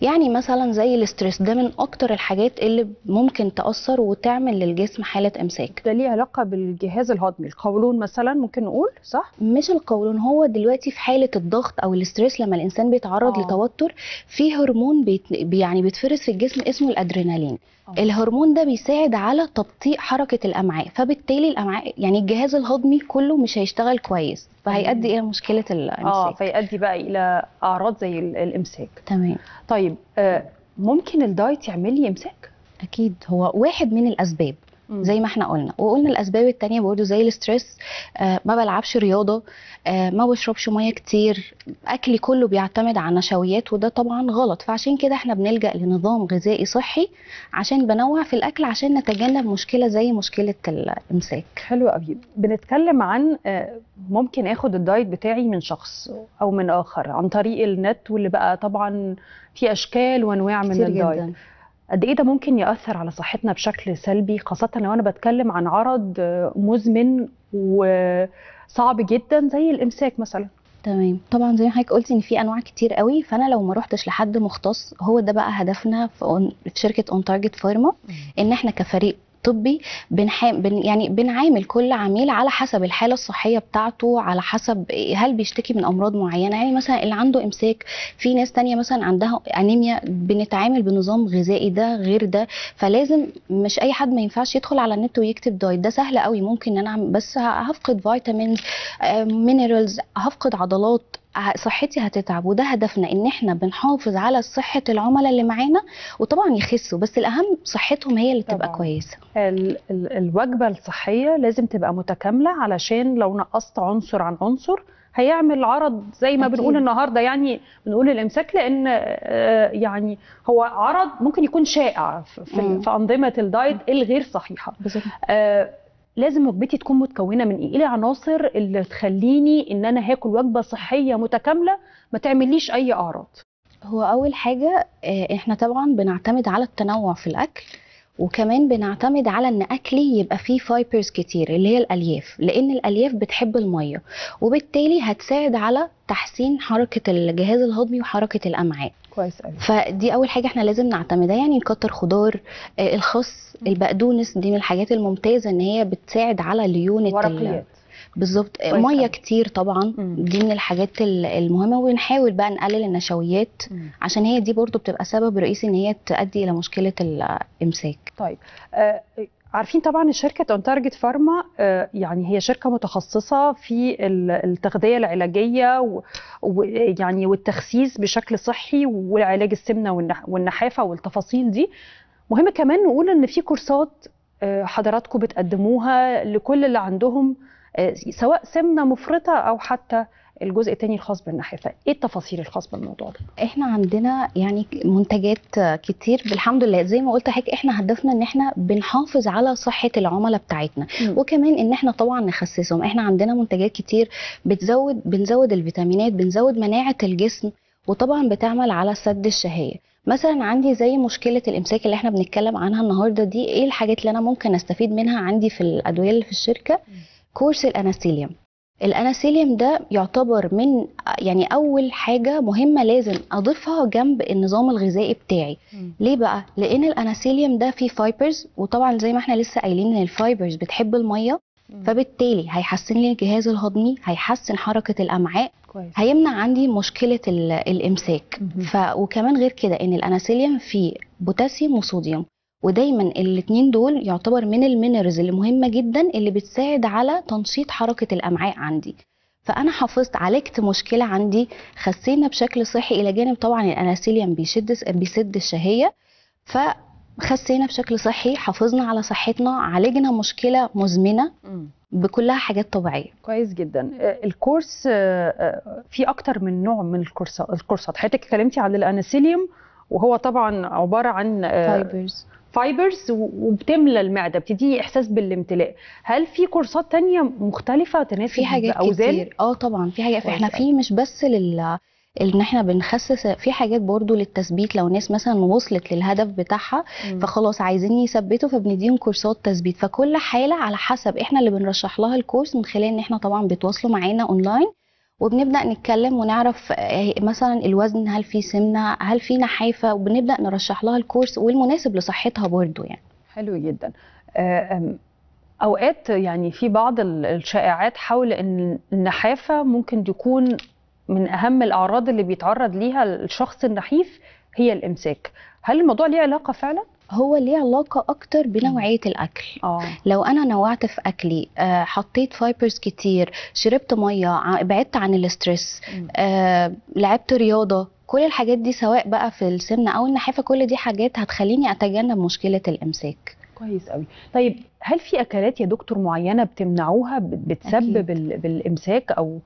يعني مثلا زي الاسترس ده من اكتر الحاجات اللي ممكن تاثر وتعمل للجسم حاله امساك ده ليه علاقه بالجهاز الهضمي القولون مثلا ممكن نقول صح مش القولون هو دلوقتي في حاله الضغط او الاسترس لما الانسان بيتعرض آه. لتوتر في هرمون بيت... يعني بيتفرز في الجسم اسمه الادرينالين آه. الهرمون ده بيساعد على تبطيء حركه الامعاء فبالتالي الامعاء يعني الجهاز الهضمي كله مش هيشتغل كويس فهيؤدي الى مشكله الامساك اه فيؤدي بقى الى اعراض زي الامساك تمام طيب آه ممكن الدايت يعمل لي امساك اكيد هو واحد من الاسباب زي ما احنا قلنا وقلنا الاسباب التانية برضو زي الاسترس آه ما بلعبش رياضه آه ما بشربش ميه كتير اكلي كله بيعتمد على نشويات وده طبعا غلط فعشان كده احنا بنلجا لنظام غذائي صحي عشان بنوع في الاكل عشان نتجنب مشكله زي مشكله الامساك حلو قوي بنتكلم عن آه، ممكن اخد الدايت بتاعي من شخص او من اخر عن طريق النت واللي بقى طبعا في اشكال وانواع من الدايت جداً. قد ايه ده ممكن ياثر على صحتنا بشكل سلبي خاصه لو انا بتكلم عن عرض آه، مزمن وصعب جدا زي الامساك مثلا تمام طبعا زي ما حضرتك قلتي ان في انواع كتير قوي فانا لو ما روحتش لحد مختص هو ده بقى هدفنا في, في شركه اون تارجت فارما ان احنا كفريق الطبي بنحام بن يعني بنعامل كل عميل على حسب الحاله الصحيه بتاعته على حسب هل بيشتكي من امراض معينه يعني مثلا اللي عنده امساك في ناس تانية مثلا عندها انيميا بنتعامل بنظام غذائي ده غير ده فلازم مش اي حد ما ينفعش يدخل على النت ويكتب دايت ده سهل قوي ممكن ان انا بس هفقد فيتامينز مينرالز آه، هفقد عضلات صحتي هتتعب وده هدفنا ان احنا بنحافظ على صحه العملاء اللي معانا وطبعا يخسوا بس الاهم صحتهم هي اللي طبعا. تبقى كويسه ال ال الوجبه الصحيه لازم تبقى متكامله علشان لو نقصت عنصر عن عنصر هيعمل عرض زي ما أكيد. بنقول النهارده يعني بنقول الامساك لان آه، يعني هو عرض ممكن يكون شائع في, في انظمه الدايت الغير صحيحه بالزبط. آه، لازم وجبتي تكون متكونه من ايه؟ ايه العناصر اللي تخليني ان انا هاكل وجبه صحيه متكامله ما تعمليش اي اعراض؟ هو اول حاجه آه، احنا طبعا بنعتمد على التنوع في الاكل وكمان بنعتمد على ان اكلي يبقى فيه فايبرز كتير اللي هي الالياف لان الالياف بتحب الميه وبالتالي هتساعد على تحسين حركه الجهاز الهضمي وحركه الامعاء كويس قوي فدي اول حاجه احنا لازم نعتمدها يعني نكتر خضار آه، الخس البقدونس دي من الحاجات الممتازه ان هي بتساعد على ليونه ورقيات بالظبط ميه كتير طبعا مم. دي من الحاجات المهمه ونحاول بقى نقلل النشويات مم. عشان هي دي برضو بتبقى سبب رئيسي ان هي تؤدي الى مشكله الامساك طيب آه عارفين طبعا شركه اون تارجت فارما يعني هي شركه متخصصه في التغذيه العلاجيه ويعني والتخسيس بشكل صحي وعلاج السمنه والنحافه والتفاصيل دي مهم كمان نقول ان في كورسات آه، حضراتكم بتقدموها لكل اللي عندهم سواء سمنه مفرطه او حتى الجزء الثاني الخاص بالنحافه ايه التفاصيل الخاصه بالموضوع ده احنا عندنا يعني منتجات كتير بالحمد لله زي ما قلت حضرتك احنا هدفنا ان احنا بنحافظ على صحه العملاء بتاعتنا م. وكمان ان احنا طبعا نخسسهم احنا عندنا منتجات كتير بتزود بنزود الفيتامينات بنزود مناعه الجسم وطبعا بتعمل على سد الشهيه مثلا عندي زي مشكله الامساك اللي احنا بنتكلم عنها النهارده دي ايه الحاجات اللي انا ممكن استفيد منها عندي في الادويه اللي في الشركه م. كورس الاناسيليوم الاناسيليوم ده يعتبر من يعني اول حاجه مهمه لازم اضيفها جنب النظام الغذائي بتاعي م. ليه بقى لان الاناسيليوم ده فيه فايبرز وطبعا زي ما احنا لسه قايلين ان الفايبرز بتحب الميه م. فبالتالي هيحسن لي الجهاز الهضمي هيحسن حركه الامعاء كويس. هيمنع عندي مشكله الامساك ف وكمان غير كده ان الاناسيليوم فيه بوتاسيوم وصوديوم ودايما الاثنين دول يعتبر من المينرز اللي مهمه جدا اللي بتساعد على تنشيط حركه الامعاء عندي فانا حافظت عالجت مشكله عندي خسينا بشكل صحي الى جانب طبعا الاناسيليم بيشد بيسد الشهيه ف خسينا بشكل صحي حافظنا على صحتنا عالجنا مشكله مزمنه بكلها حاجات طبيعيه كويس جدا آه، الكورس آه، آه، في اكتر من نوع من الكورسات الكورسات حضرتك اتكلمتي عن الاناسيليوم وهو طبعا عباره عن فايبرز فايبرز وبتملى المعده بتدي احساس بالامتلاء هل في كورسات تانية مختلفه تناسب في حاجات أوزان؟ كتير اه طبعا في حاجات احنا في مش بس لل ان احنا بنخسس في حاجات برضو للتثبيت لو الناس مثلا وصلت للهدف بتاعها مم. فخلاص عايزين يثبتوا فبنديهم كورسات تثبيت فكل حاله على حسب احنا اللي بنرشح لها الكورس من خلال ان احنا طبعا بيتواصلوا معانا اونلاين وبنبدا نتكلم ونعرف آه، مثلا الوزن هل في سمنه هل في نحافه وبنبدا نرشح لها الكورس والمناسب لصحتها برضه يعني حلو جدا آه، اوقات يعني في بعض الشائعات حول ان النحافه ممكن تكون من اهم الاعراض اللي بيتعرض ليها الشخص النحيف هي الامساك هل الموضوع ليه علاقه فعلا هو ليه علاقه اكتر بنوعيه الاكل أوه. لو انا نوعت في اكلي آه، حطيت فايبرز كتير شربت ميه بعدت عن الاسترس آه، لعبت رياضه كل الحاجات دي سواء بقى في السمنه او النحافه كل دي حاجات هتخليني اتجنب مشكله الامساك كويس قوي طيب هل في اكلات يا دكتور معينه بتمنعوها بتسبب أكيد. الامساك او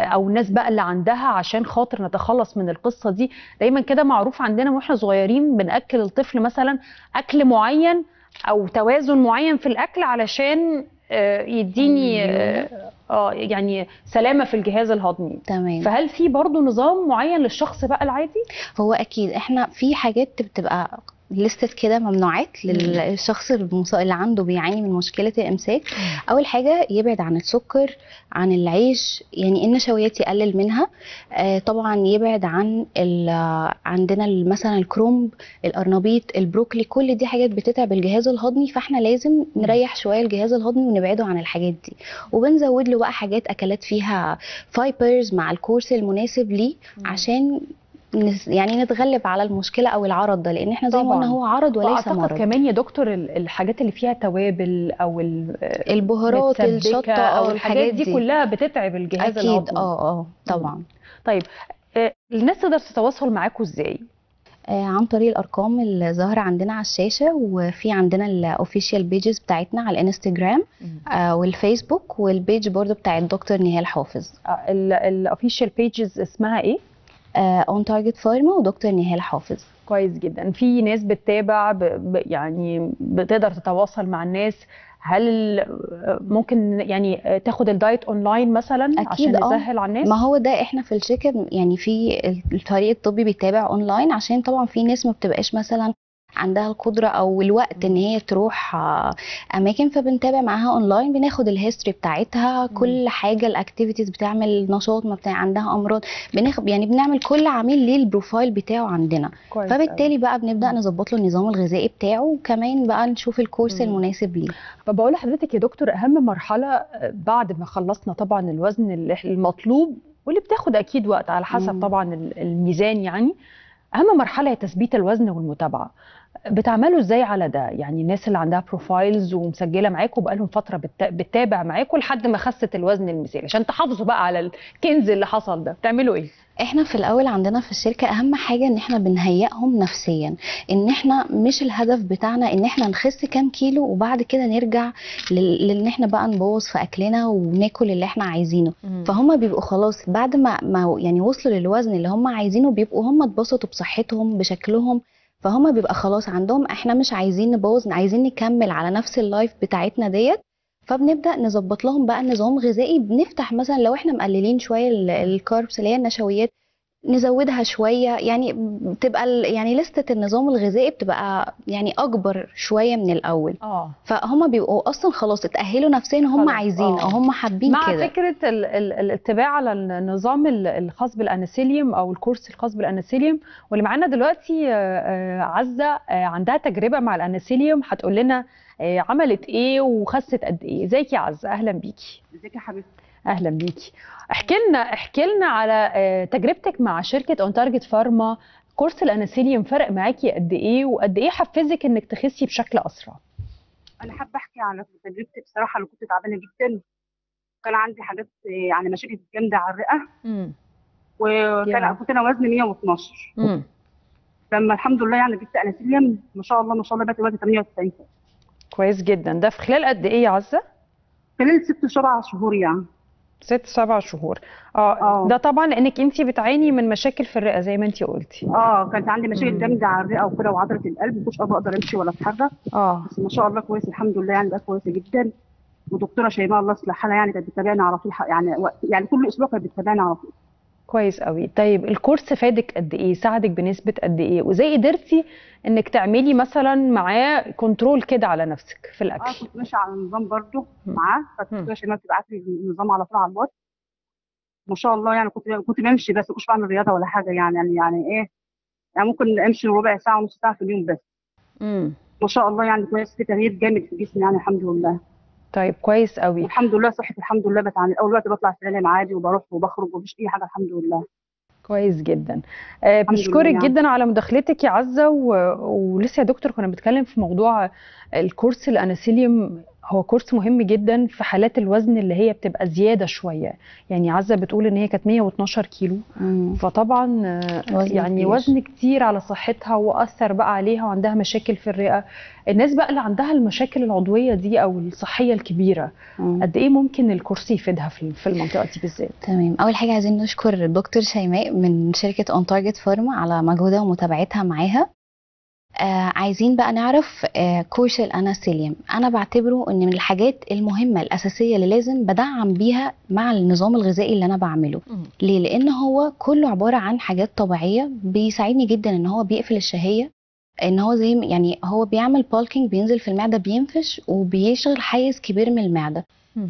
او الناس بقى اللي عندها عشان خاطر نتخلص من القصه دي دايما كده معروف عندنا واحنا صغيرين بناكل الطفل مثلا اكل معين او توازن معين في الاكل علشان آه، يديني آه،, اه يعني سلامه في الجهاز الهضمي تمام فهل في برضه نظام معين للشخص بقى العادي هو اكيد احنا في حاجات بتبقى لستة كده ممنوعات للشخص اللي عنده بيعاني من مشكله الامساك اول حاجه يبعد عن السكر عن العيش يعني النشويات يقلل منها آه طبعا يبعد عن عندنا مثلا الكرومب القرنبيط البروكلي كل دي حاجات بتتعب الجهاز الهضمي فاحنا لازم نريح شويه الجهاز الهضمي ونبعده عن الحاجات دي وبنزود له بقى حاجات اكلات فيها فايبرز مع الكورس المناسب ليه عشان يعني نتغلب على المشكله او العرض ده لان احنا زي ما قلنا هو عرض وليس مرض كمان يا دكتور الحاجات اللي فيها توابل او البهارات الشطه او الحاجات دي, دي كلها بتتعب الجهاز الهضمي اكيد اه اه طبعا طيب آه، الناس تقدر تتواصل معاكم ازاي آه، عن طريق الارقام اللي ظاهره عندنا على الشاشه وفي عندنا الاوفيشال بيجز بتاعتنا على الانستجرام آه، والفيسبوك والبيج برضو بتاعت دكتور نهال حافظ الاوفيشال بيجز اسمها ايه اون تارجت فارما ودكتور نهال حافظ كويس جدا في ناس بتتابع ب... ب... يعني بتقدر تتواصل مع الناس هل ممكن يعني تاخد الدايت اونلاين مثلا أكيد عشان تسهل آه. على الناس ما هو ده احنا في الشركه يعني في الفريق الطبي بيتابع اونلاين عشان طبعا في ناس ما بتبقاش مثلا عندها القدره او الوقت ان هي تروح آه، اماكن فبنتابع معاها اونلاين بناخد الهيستوري بتاعتها كل حاجه الاكتيفيتيز بتعمل نشاط ما بتاع عندها امراض بناخد يعني بنعمل كل عميل ليه البروفايل بتاعه عندنا فبالتالي بقى بنبدا نظبط له النظام الغذائي بتاعه وكمان بقى نشوف الكورس المناسب ليه فبقول لحضرتك يا دكتور اهم مرحله آه، بعد ما خلصنا طبعا الوزن المطلوب واللي بتاخد اكيد وقت على حسب طبعا الميزان يعني اهم مرحله هي تثبيت الوزن والمتابعه بتعملوا ازاي على ده يعني الناس اللي عندها بروفايلز ومسجله معاكم بقالهم فتره بتتابع معاكم لحد ما خست الوزن المثالي عشان تحافظوا بقى على الكنز اللي حصل ده بتعملوا ايه احنا في الاول عندنا في الشركه اهم حاجه ان احنا بنهيئهم نفسيا ان احنا مش الهدف بتاعنا ان احنا نخس كام كيلو وبعد كده نرجع لان احنا بقى نبوظ في اكلنا وناكل اللي احنا عايزينه فهم بيبقوا خلاص بعد ما, ما يعني وصلوا للوزن اللي هم عايزينه بيبقوا هم اتبسطوا بصحتهم بشكلهم فهما بيبقى خلاص عندهم احنا مش عايزين نبوظ عايزين نكمل على نفس اللايف بتاعتنا ديت فبنبدا نظبط لهم بقى نظام غذائي بنفتح مثلا لو احنا مقللين شويه الكاربس اللي هي النشويات نزودها شويه يعني بتبقى يعني لسته النظام الغذائي بتبقى يعني اكبر شويه من الاول اه فهم بيبقوا اصلا خلاص اتاهلوا نفسيا هم عايزين او آه. هم حابين كده مع فكره ال ال الاتباع على النظام الخاص بالانسيليوم او الكورس الخاص بالانسيليوم واللي معانا دلوقتي آه، آه، عزه عندها تجربه مع الانسيليوم هتقول لنا عملت ايه وخست قد ايه ازيك يا عزه اهلا بيكي ازيك يا حبيبتي اهلا بيكي احكي لنا احكي لنا على آه، تجربتك مع شركه اون تارجت فارما كورس الانسيليوم فرق معاكي قد ايه وقد ايه حفزك انك تخسي بشكل اسرع انا حابه احكي على تجربتي بصراحه انا كنت تعبانه جدا كان عندي حاجات يعني مشاكل جامده على الرئه وكان كنت انا وزني 112 مم. لما الحمد لله يعني جبت انسيليوم ما شاء الله ما شاء الله بقيت وزني 98 كويس جدا ده في خلال قد ايه يا عزه؟ خلال ست سبع شهور يعني ست سبع شهور اه, آه. ده طبعا لانك انت بتعاني من مشاكل في الرئه زي ما انت قلتي اه كانت عندي مشاكل جامده على الرئه وكده وعضله القلب ما كنتش اقدر امشي ولا اتحرك اه بس ما شاء الله كويس الحمد لله يعني بقى كويسه جدا ودكتوره شيماء الله يصلح حالها يعني كانت بتتابعني على طول يعني يعني كل اسبوع كانت بتتابعني على طول كويس قوي طيب الكورس فادك قد ايه ساعدك بنسبه قد ايه وازاي قدرتي انك تعملي مثلا معاه كنترول كده على نفسك في آه، الاكل اه كنت ماشيه على نظام برده معاه فكنت ان انا تبعت لي النظام على طول على الواتس ما شاء الله يعني كنت كنت بمشي بس مش بعمل رياضه ولا حاجه يعني يعني يعني ايه يعني ممكن امشي ربع ساعه ونص ساعه في اليوم بس امم ما شاء الله يعني كويس في تغيير جامد في جسمي يعني الحمد لله طيب كويس قوي الحمد لله صحتي الحمد لله بتعامل اول وقت بطلع السلام عادي وبروح وبخرج ومفيش اي حاجه الحمد لله كويس جدا آه، بشكرك يعني. جدا على مداخلتك يا عزه و... ولسه يا دكتور كنا بنتكلم في موضوع الكورس الاناسيليوم هو كورس مهم جدا في حالات الوزن اللي هي بتبقى زياده شويه يعني عزه بتقول ان هي كانت 112 كيلو مم. فطبعا وزن يعني كتير. وزن كتير على صحتها واثر بقى عليها وعندها مشاكل في الرئه الناس بقى اللي عندها المشاكل العضويه دي او الصحيه الكبيره مم. قد ايه ممكن الكورس يفيدها في المنطقه دي بالذات تمام اول حاجه عايزين نشكر الدكتور شيماء من شركه اون تارجت فارما على مجهودها ومتابعتها معاها آه عايزين بقى نعرف آه كورس الاناسيليوم انا بعتبره ان من الحاجات المهمه الاساسيه اللي لازم بدعم بيها مع النظام الغذائي اللي انا بعمله ليه لان هو كله عباره عن حاجات طبيعيه بيساعدني جدا ان هو بيقفل الشهيه ان هو زي يعني هو بيعمل بالكينج بينزل في المعده بينفش وبيشغل حيز كبير من المعده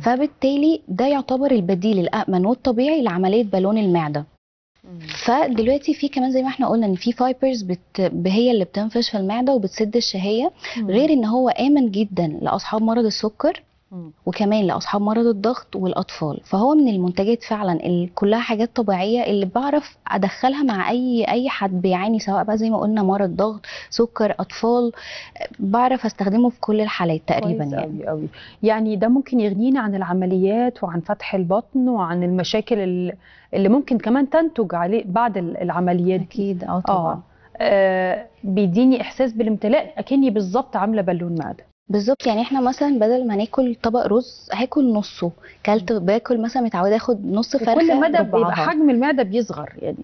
فبالتالي ده يعتبر البديل الامن والطبيعي لعمليه بالون المعده فدلوقتي في كمان زي ما احنا قلنا ان في فايبرز بت... هي اللي بتنفش في المعده وبتسد الشهيه غير ان هو امن جدا لاصحاب مرض السكر وكمان لاصحاب مرض الضغط والاطفال فهو من المنتجات فعلا اللي كلها حاجات طبيعيه اللي بعرف ادخلها مع اي اي حد بيعاني سواء بقى زي ما قلنا مرض ضغط سكر اطفال بعرف استخدمه في كل الحالات تقريبا يعني قوي قوي يعني ده ممكن يغنينا عن العمليات وعن فتح البطن وعن المشاكل اللي ممكن كمان تنتج عليه بعد العمليات اكيد آه،, اه طبعا آه بيديني احساس بالامتلاء اكني بالظبط عامله بالون معده بالظبط يعني احنا مثلا بدل ما ناكل طبق رز هاكل نصه كلت باكل مثلا متعوده اخد نص فرخه كل مدى بيبقى حجم المعده بيصغر يعني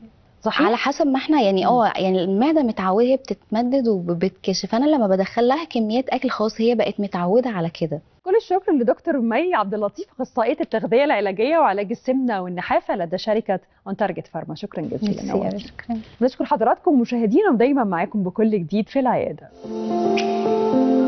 صحيح على حسب ما احنا يعني اه يعني المعده متعوده هي بتتمدد وبتكشف انا لما بدخل لها كميات اكل خاص هي بقت متعوده على كده كل الشكر لدكتور مي عبد اللطيف اخصائيه التغذيه العلاجيه وعلاج السمنه والنحافه لدى شركه اون تارجت فارما شكرا جزيلا شكرا بنشكر حضراتكم مشاهدينا ودايما معاكم بكل جديد في العياده